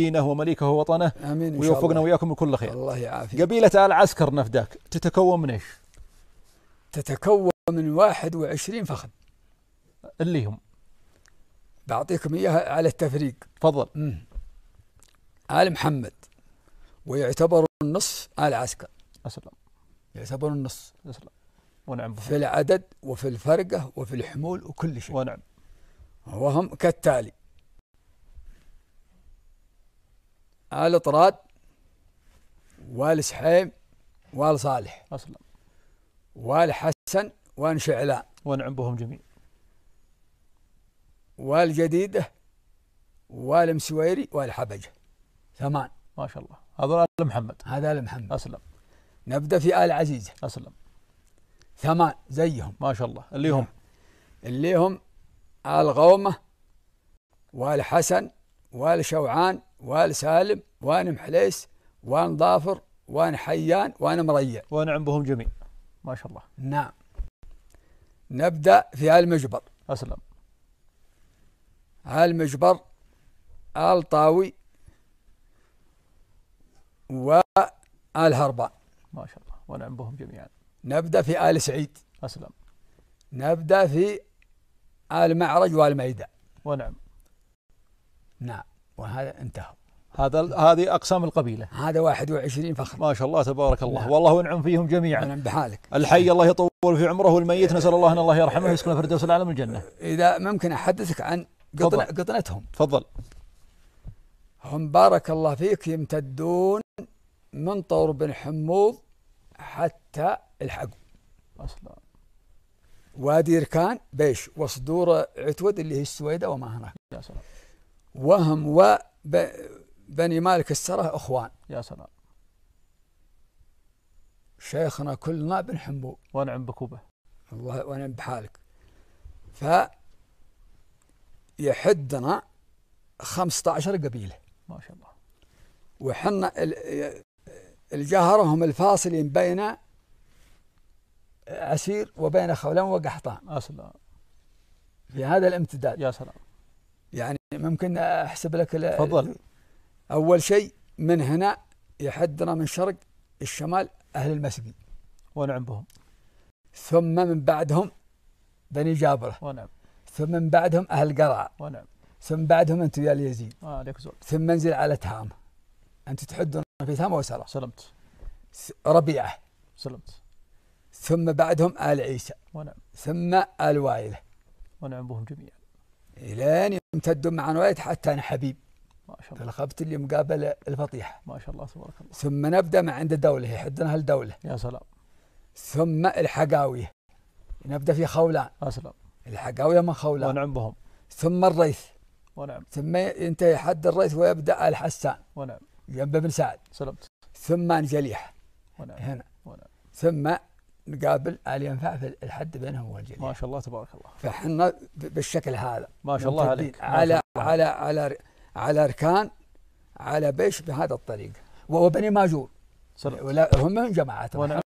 دينه ومليكه ووطنه امين ويوفقنا وإياكم كل خير الله يعافيك قبيلة آل عسكر نفداك تتكون من ايش؟ تتكون من 21 فخذ اللي هم بعطيكم إياها على التفريق تفضل آل محمد ويعتبر النص آل عسكر أسلم يعتبر النص أسلم ونعم في العدد وفي الفرقة وفي الحمول وكل شيء ونعم وهم كالتالي آل طراد وآل سحيم وآل صالح أسلم وآل حسن وآل شعلان ونعم بهم جميع وآل جديدة وآل مسويري وآل حبجة ثمان ما شاء الله هذول آل محمد هذا آل محمد أسلم نبدأ في آل عزيزة أسلم ثمان زيهم ما شاء الله اللي هم نعم. اللي هم آل غومة وآل حسن وآل شوعان وال سالم وان محليس وان ظافر وان حيان وان مريع ونعم بهم جميع ما شاء الله نعم نبدأ في آل المجبر أسلم آل مجبر آل طاوي هربان ما شاء الله ونعم بهم جميعا نبدأ في آل سعيد أسلم نبدأ في آل معرج وآل ميدة ونعم نعم وهذا انتهى هذا هذه اقسام القبيله هذا 21 فخر ما شاء الله تبارك الله نعم. والله ينعم فيهم جميعا ينعم بحالك الحي الله يطول في عمره والميت نسال الله ان الله يرحمه ويسكن الفردوس الاعلى من الجنه اذا ممكن احدثك عن فضل. قطنتهم تفضل هم بارك الله فيك يمتدون من طور بن حموض حتى الحق أصلا وادي ركان بيش وصدور عتود اللي هي السويدة وما هناك يا سلام وهم وبني مالك السره اخوان يا سلام شيخنا كلنا بنحبه ونعم بكوبه الله ونعم بحالك ف يحدنا 15 قبيله ما شاء الله وحنا الجهرهم هم الفاصلين بين عسير وبين خولان وقحطان يا سلام في هذا الامتداد يا سلام يعني ممكن احسب لك تفضل اول شيء من هنا يحدنا من شرق الشمال اهل المسجد ونعم بهم ثم من بعدهم بني جابره ونعم ثم من بعدهم اهل قرع ونعم ثم بعدهم انتم يا اليزيد ثم انزل على تهامه انت تحدنا في تهامه وسرى سلمت ربيعه سلمت ثم بعدهم ال عيسى ونعم ثم ال وائله ونعم بهم جميعا الين امتدوا معنا وايد حتى انا حبيب ما شاء الله تلقبت اللي مقابل الفطيحه ما شاء الله تبارك الله ثم نبدا مع عند الدوله يحدنا هالدوله يا سلام ثم الحقاويه نبدا في خولان يا سلام الحقاويه من خولان ونعم بهم ثم الريث ونعم ثم ينتهي حد الريث ويبدا الحسان ونعم جنب بن سعد سلمت ثم انجليح ونعم هنا ونعم ثم نقابل على ينفع في الحد بينهم والجنيه ما شاء الله تبارك الله فحنا بالشكل هذا ما شاء الله عليك على على على على اركان على بيش بهذا الطريق وبني ماجور ولا هم من جماعتهم